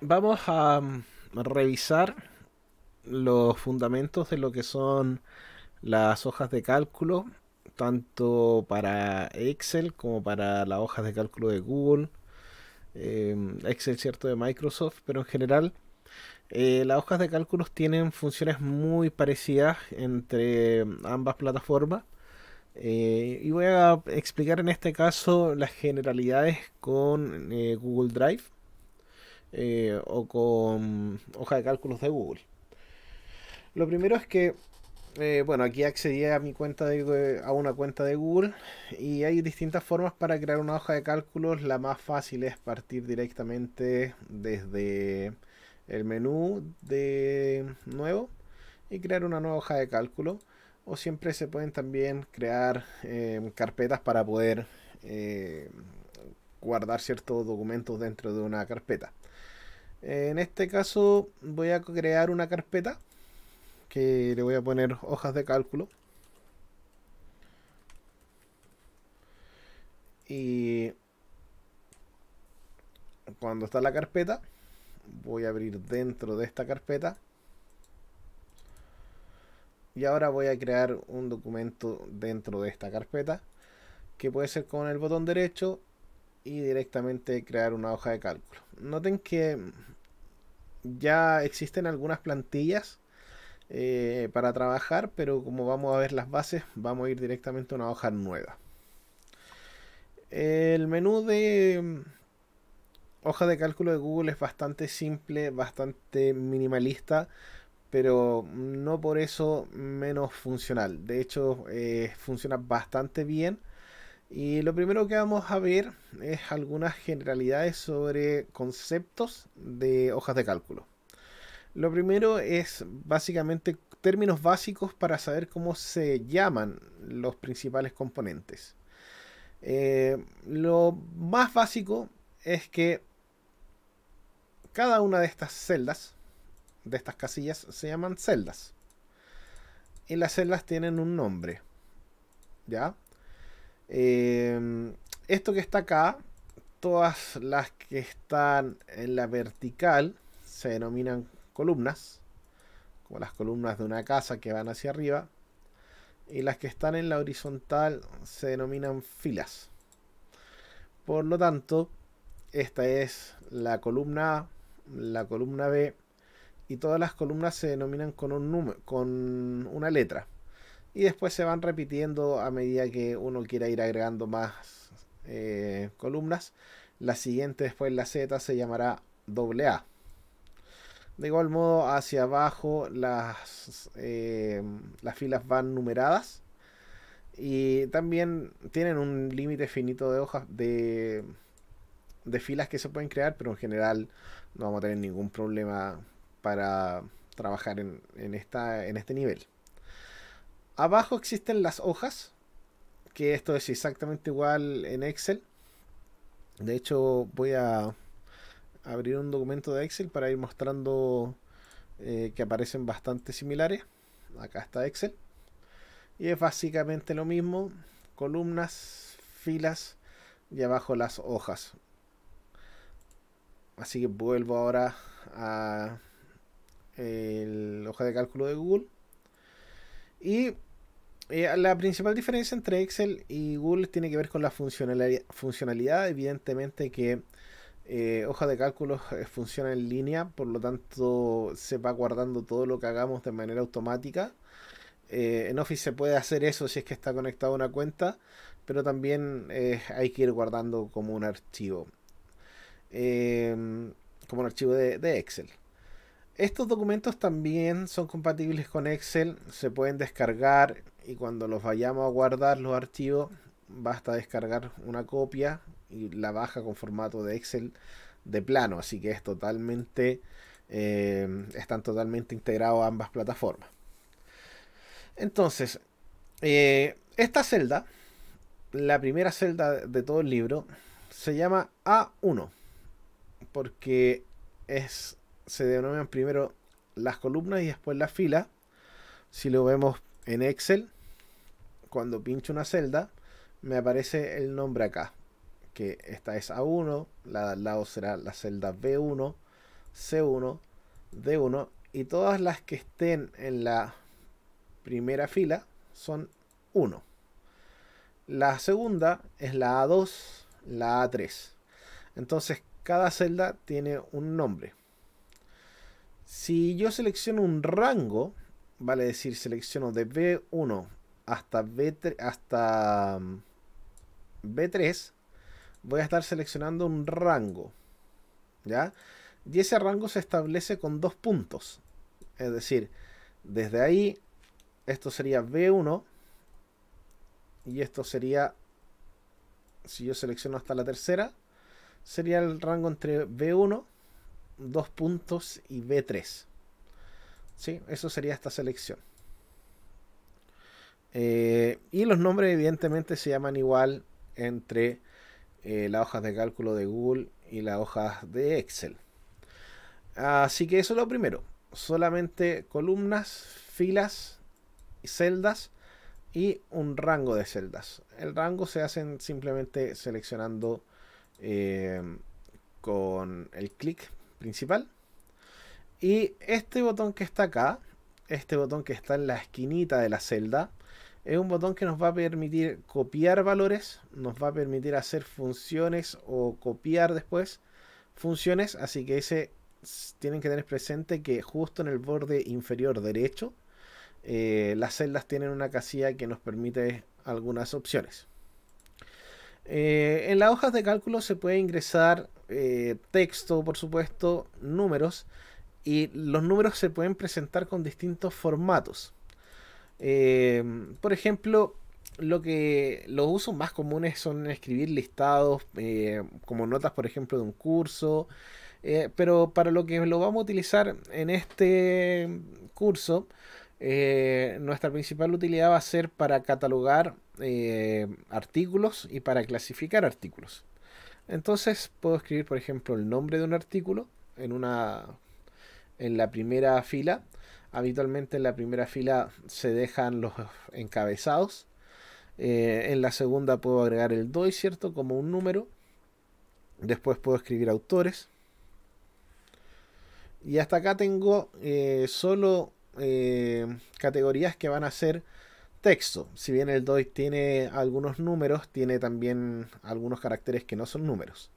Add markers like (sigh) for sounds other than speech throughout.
vamos a mm, revisar los fundamentos de lo que son las hojas de cálculo, tanto para Excel como para las hojas de cálculo de Google, em, Excel cierto de Microsoft, pero en general eh, las hojas de cálculo tienen funciones muy parecidas entre ambas plataformas. Eh, y voy a explicar en este caso las generalidades con eh, Google Drive eh, o con hoja de cálculos de Google. Lo primero es que, eh, bueno, aquí accedí a mi cuenta de, a una cuenta de Google y hay distintas formas para crear una hoja de cálculos. La más fácil es partir directamente desde el menú de nuevo y crear una nueva hoja de cálculo. O siempre se pueden también crear eh, carpetas para poder guardar ciertos documentos dentro de una carpeta. Eh, en este caso voy a crear una carpeta que le voy a poner hojas de cálculo. Y cuando está la carpeta, voy a abrir dentro de esta carpeta. Y ahora voy a crear un documento dentro de esta carpeta, que puede ser con el botón derecho y directamente crear una hoja de cálculo. Noten que ya existen algunas plantillas eh, para trabajar, pero como vamos a ver las bases, vamos a ir directamente a una hoja nueva. El menú de mm, hoja de cálculo de Google es bastante simple, bastante minimalista, pero no por eso menos funcional. De hecho, eh, funciona bastante bien y lo primero que vamos a ver es algunas generalidades sobre conceptos de hojas de cálculo. Lo primero es básicamente términos básicos para saber cómo se llaman los principales componentes. Eh, lo más básico es que cada una de estas celdas, de estas casillas, se llaman celdas. Y las celdas tienen un nombre. ¿Ya? Em, esto que está acá, todas las que están en la vertical se denominan columnas, como las columnas de una casa que van hacia arriba, y las que están en la horizontal se denominan filas. Por lo tanto, esta es la columna A, la columna B, y todas las columnas se denominan con, un con una letra y después se van repitiendo a medida que uno quiera ir agregando más eh, columnas. La siguiente después la Z se llamará AA. De igual modo hacia abajo las, eh, las filas van numeradas y también tienen un límite finito de hojas de, filas que se pueden crear, pero en general no vamos a tener ningún problema para trabajar en, esta, en este nivel. Abajo existen las hojas, que esto es exactamente igual en Excel. De hecho, voy a abrir un documento de Excel para ir mostrando eh, que aparecen bastante similares. Acá está Excel. Y es básicamente lo mismo. Columnas, filas y abajo las hojas. Así que vuelvo ahora a eh, el hoja de cálculo de Google. Y eh, la principal diferencia entre Excel y Google tiene que ver con la funcionalidad, evidentemente que eh, hoja de cálculos (laughs) eh, funciona en línea, por lo tanto se va guardando todo lo que hagamos de manera automática. en Office se puede hacer eso si es que está conectado a una cuenta, pero también hay que ir guardando como un archivo, em, como un archivo de, de Excel. Estos documentos también son compatibles con Excel, se pueden descargar, y cuando los vayamos a guardar los archivos basta descargar una copia y la baja con formato de Excel de plano así que es totalmente eh, están totalmente integrados ambas plataformas entonces eh, esta celda la primera celda de todo el libro se llama A1 porque es se denominan primero las columnas y después las filas si lo vemos en Excel cuando pincho una celda, me aparece el nombre acá. Que esta es A1, la de al lado será la celda B1, C1, D1. Y todas las que estén en la primera fila son 1. La segunda es la A2, la A3. Entonces cada celda tiene un nombre. Si yo selecciono un rango, vale decir selecciono de B1 hasta B3, mm, voy a estar seleccionando un rango. ¿Ya? Y ese rango se establece con dos puntos. Es decir, desde ahí, esto sería B1. Y esto sería, si yo selecciono hasta la tercera, sería el rango entre B1, dos puntos y B3. ¿Sí? Eso sería esta selección. Eh, y los nombres evidentemente se llaman igual entre eh, las hojas de cálculo de Google y las hojas de Excel. Así que eso es lo primero. Solamente columnas, filas, celdas y un rango de celdas. El rango se hace simplemente seleccionando eh, con el clic principal. Y este botón que está acá, este botón que está en la esquinita de la celda, es un botón que nos va a permitir copiar valores, nos va a permitir hacer funciones o copiar después funciones, así que ese tienen que tener presente que justo en el borde inferior derecho eh, las celdas tienen una casilla que nos permite algunas opciones. Eh, en las hojas de cálculo se puede ingresar eh, texto, por supuesto, números, y los números se pueden presentar con distintos formatos. Eh, por ejemplo, lo que los usos más comunes son escribir listados eh, como notas, por ejemplo, de un curso. Eh, pero para lo que lo vamos a utilizar en este curso, nuestra principal utilidad va a ser para catalogar artículos y para clasificar artículos. Entonces puedo escribir, por ejemplo, el nombre de un artículo en, una, en la primera fila Habitualmente en la primera fila se dejan los encabezados. Eh, en la segunda puedo agregar el DOI, ¿cierto? Como un número. Después puedo escribir autores. Y hasta acá tengo eh, solo eh, categorías que van a ser texto. Si bien el DOI tiene algunos números, tiene también algunos caracteres que no son números.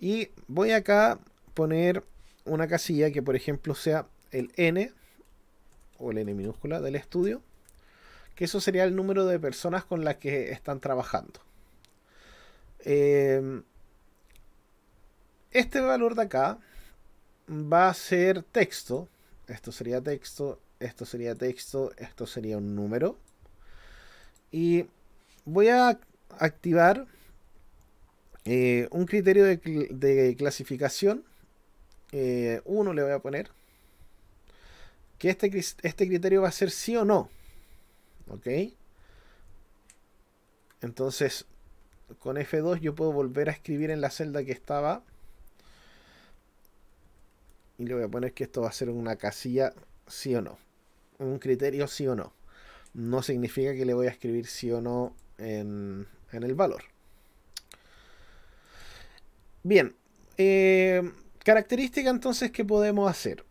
Y voy acá a poner una casilla que por ejemplo sea el n o el n minúscula del estudio, que eso sería el número de personas con las que están trabajando. Em, este valor de acá va a ser texto. Esto sería texto, esto sería texto, esto sería un número. Y voy a activar eh, un criterio de, clasificación. Eh, uno le voy a poner que este, este, criterio va a ser sí o no. ¿Ok? Entonces, con F2 yo puedo volver a escribir en la celda que estaba. Y le voy a poner que esto va a ser una casilla sí o no. Un criterio sí o no. No significa que le voy a escribir sí o no en, el valor. Bien. Eh, característica entonces que podemos hacer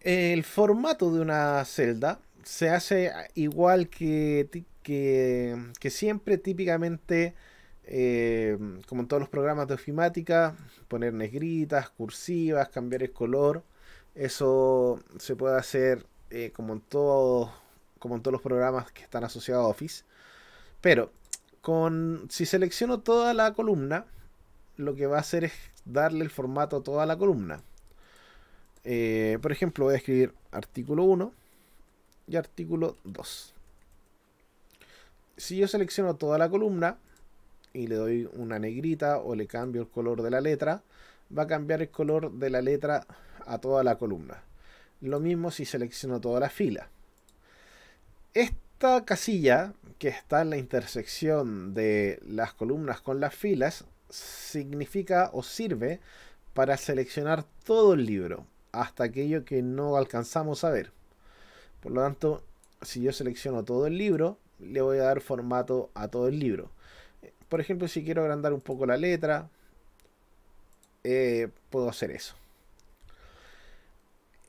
el formato de una celda se hace igual que, que, siempre, típicamente, eh, como en todos los programas de ofimática, poner negritas, cursivas, cambiar el color. Eso se puede hacer eh, como, en como en todos los programas que están asociados a Office. Pero con, si selecciono toda la columna, lo que va a hacer es darle el formato a toda la columna. Eh, por ejemplo, voy a escribir artículo 1 y artículo 2. Si yo selecciono toda la columna y le doy una negrita o le cambio el color de la letra, va a cambiar el color de la letra a toda la columna. Lo mismo si selecciono toda la fila. Esta casilla que está en la intersección de las columnas con las filas significa o sirve para seleccionar todo el libro hasta aquello que no alcanzamos a ver. Por lo tanto, si yo selecciono todo el libro, le voy a dar formato a todo el libro. Por ejemplo, si quiero agrandar un poco la letra, eh, puedo hacer eso.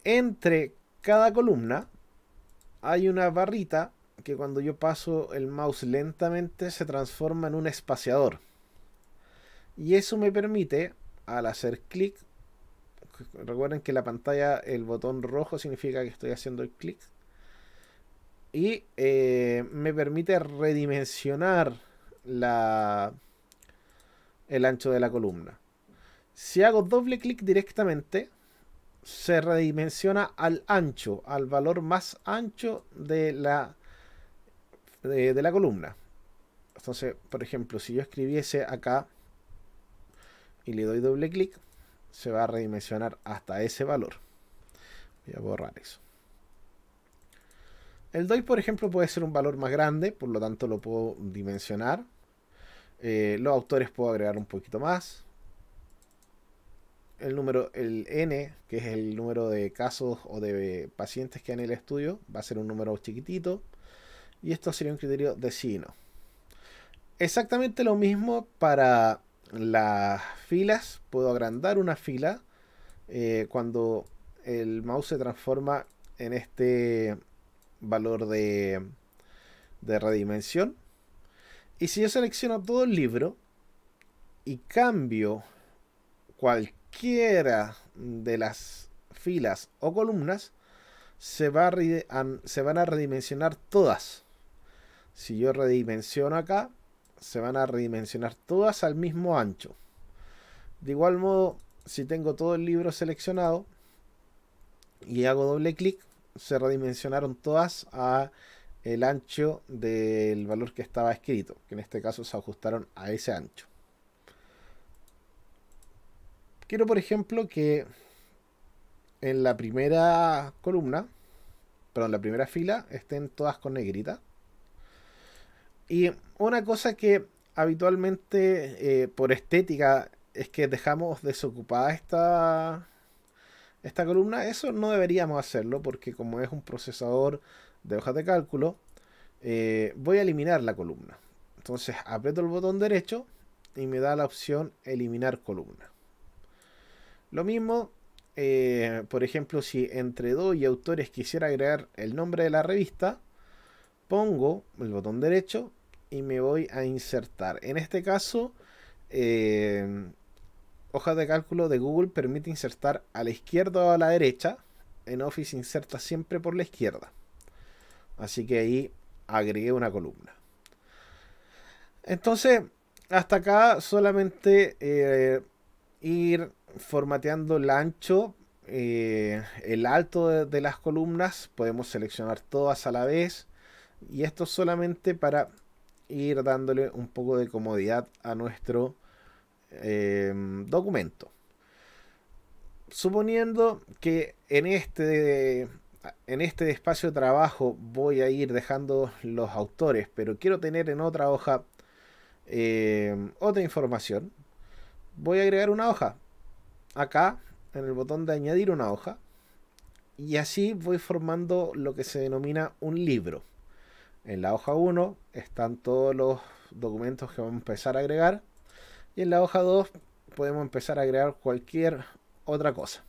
Entre cada columna hay una barrita que cuando yo paso el mouse lentamente se transforma en un espaciador. Y eso me permite, al hacer clic, Recuerden que la pantalla, el botón rojo significa que estoy haciendo el clic. Y eh, me permite redimensionar la, el ancho de la columna. Si hago doble clic directamente, se redimensiona al ancho, al valor más ancho de la, de la columna. Entonces, por ejemplo, si yo escribiese acá y le doy doble clic, se va a redimensionar hasta ese valor. Voy a borrar eso. El DOI, por ejemplo, puede ser un valor más grande, por lo tanto lo puedo dimensionar. Eh, los autores puedo agregar un poquito más. El número, el N, que es el número de casos o de pacientes que hay en el estudio, va a ser un número chiquitito. Y esto sería un criterio de signo. Exactamente lo mismo para las filas, puedo agrandar una fila eh, cuando el mouse se transforma en este valor de, de redimensión. Y si yo selecciono todo el libro y cambio cualquiera de las filas o columnas, se, se van a redimensionar todas. Si yo redimensiono acá, se van a redimensionar todas al mismo ancho. De igual modo, si tengo todo el libro seleccionado y hago doble clic, se redimensionaron todas a el ancho del valor que estaba escrito, que en este caso se ajustaron a ese ancho. Quiero, por ejemplo, que en la primera columna, perdón, la primera fila, estén todas con negrita y una cosa que habitualmente eh, por estética es que dejamos desocupada esta, esta columna, eso no deberíamos hacerlo porque como es un procesador de hojas de cálculo, eh, voy a eliminar la columna. Entonces aprieto el botón derecho y me da la opción eliminar columna. Lo mismo, eh, por ejemplo, si entre dos y autores quisiera agregar el nombre de la revista, pongo el botón derecho y me voy a insertar. En este caso, eh, hojas de cálculo de Google permite insertar a la izquierda o a la derecha. En Office inserta siempre por la izquierda. Así que ahí agregué una columna. Entonces, hasta acá solamente eh, ir formateando el ancho, eh, el alto de las columnas. Podemos seleccionar todas a la vez. Y esto solamente para ir dándole un poco de comodidad a nuestro em, documento. Suponiendo que en este, en este espacio de trabajo voy a ir dejando los autores, pero quiero tener en otra hoja em, otra información, voy a agregar una hoja. Acá, en el botón de añadir una hoja. Y así voy formando lo que se denomina un libro. En la hoja 1 están todos los documentos que vamos a empezar a agregar. Y en la hoja 2 podemos empezar a agregar cualquier otra cosa.